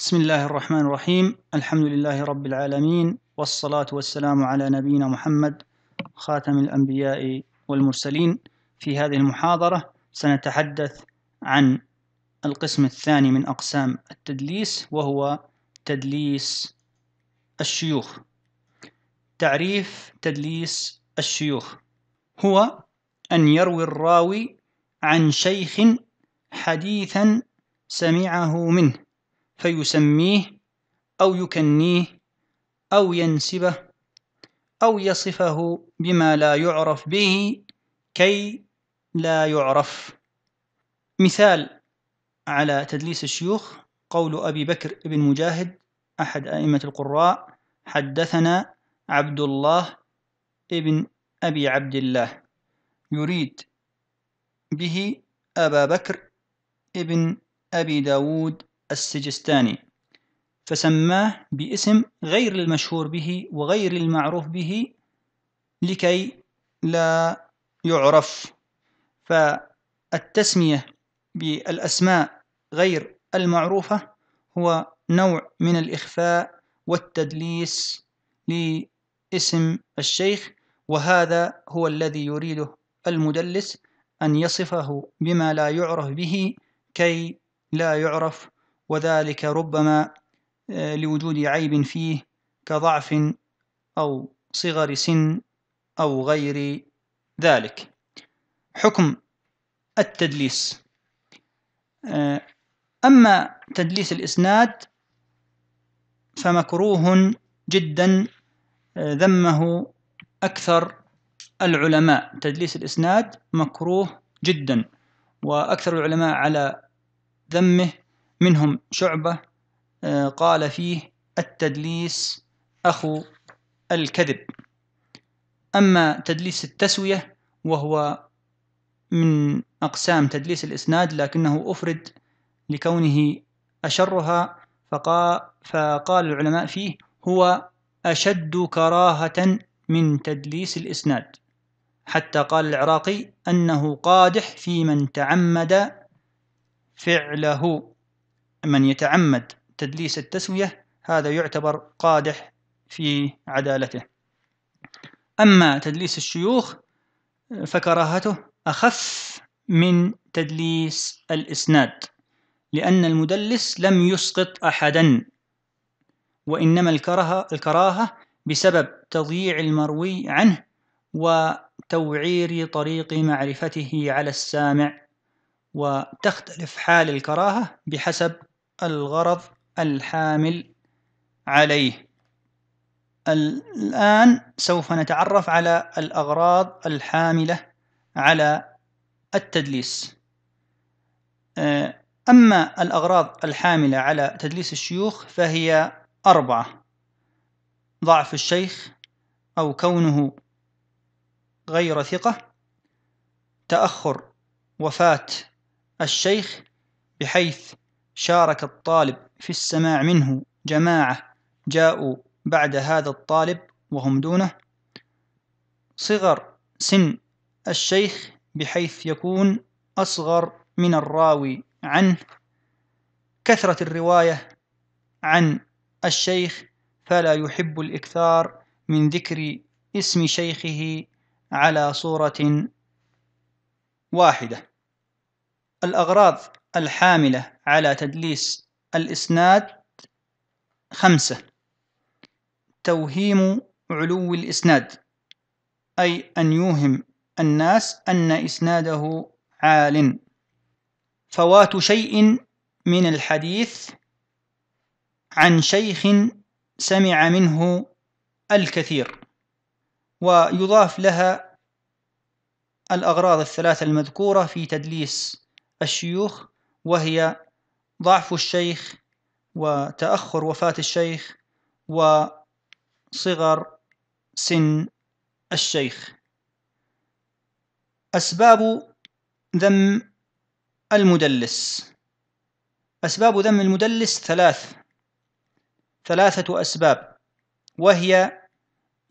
بسم الله الرحمن الرحيم الحمد لله رب العالمين والصلاة والسلام على نبينا محمد خاتم الأنبياء والمرسلين في هذه المحاضرة سنتحدث عن القسم الثاني من أقسام التدليس وهو تدليس الشيوخ تعريف تدليس الشيوخ هو أن يروي الراوي عن شيخ حديثا سمعه منه فيسميه أو يكنيه أو ينسبه أو يصفه بما لا يعرف به كي لا يعرف مثال على تدليس الشيوخ قول أبي بكر بن مجاهد أحد أئمة القراء حدثنا عبد الله ابن أبي عبد الله يريد به أبا بكر ابن أبي داود السجستاني فسماه باسم غير المشهور به وغير المعروف به لكي لا يعرف فالتسمية بالأسماء غير المعروفة هو نوع من الإخفاء والتدليس لاسم الشيخ وهذا هو الذي يريده المدلس أن يصفه بما لا يعرف به كي لا يعرف وذلك ربما آه، لوجود عيب فيه كضعف أو صغر سن أو غير ذلك حكم التدليس آه، أما تدليس الإسناد فمكروه جدا آه، ذمه أكثر العلماء تدليس الإسناد مكروه جدا وأكثر العلماء على ذمه منهم شعبة آه، قال فيه التدليس أخو الكذب أما تدليس التسوية وهو من أقسام تدليس الإسناد لكنه أفرد لكونه أشرها فقا فقال العلماء فيه هو أشد كراهة من تدليس الإسناد حتى قال العراقي أنه قادح في من تعمد فعله من يتعمد تدليس التسوية هذا يعتبر قادح في عدالته أما تدليس الشيوخ فكراهته أخف من تدليس الإسناد لأن المدلس لم يسقط أحدا وإنما الكراهة, الكراهة بسبب تضييع المروي عنه وتوعير طريق معرفته على السامع وتختلف حال الكراهة بحسب الغرض الحامل عليه الآن سوف نتعرف على الأغراض الحاملة على التدليس أه، أما الأغراض الحاملة على تدليس الشيوخ فهي أربعة ضعف الشيخ أو كونه غير ثقة تأخر وفاة الشيخ بحيث شارك الطالب في السماع منه جماعة جاءوا بعد هذا الطالب وهم دونه صغر سن الشيخ بحيث يكون أصغر من الراوي عنه كثرة الرواية عن الشيخ فلا يحب الإكثار من ذكر اسم شيخه على صورة واحدة الأغراض الحاملة على تدليس الإسناد خمسة توهيم علو الإسناد أي أن يوهم الناس أن إسناده عال فوات شيء من الحديث عن شيخ سمع منه الكثير ويضاف لها الأغراض الثلاثة المذكورة في تدليس الشيوخ وهي ضعف الشيخ وتأخر وفاة الشيخ وصغر سن الشيخ أسباب ذم المدلس أسباب ذم المدلس ثلاث ثلاثة أسباب وهي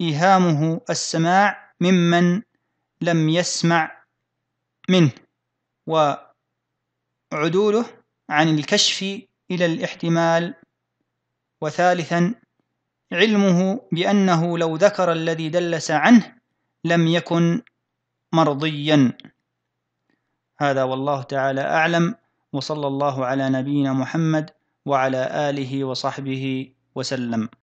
إيهامه السماع ممن لم يسمع منه وعدوله عن الكشف إلى الاحتمال وثالثا علمه بأنه لو ذكر الذي دلس عنه لم يكن مرضيا هذا والله تعالى أعلم وصلى الله على نبينا محمد وعلى آله وصحبه وسلم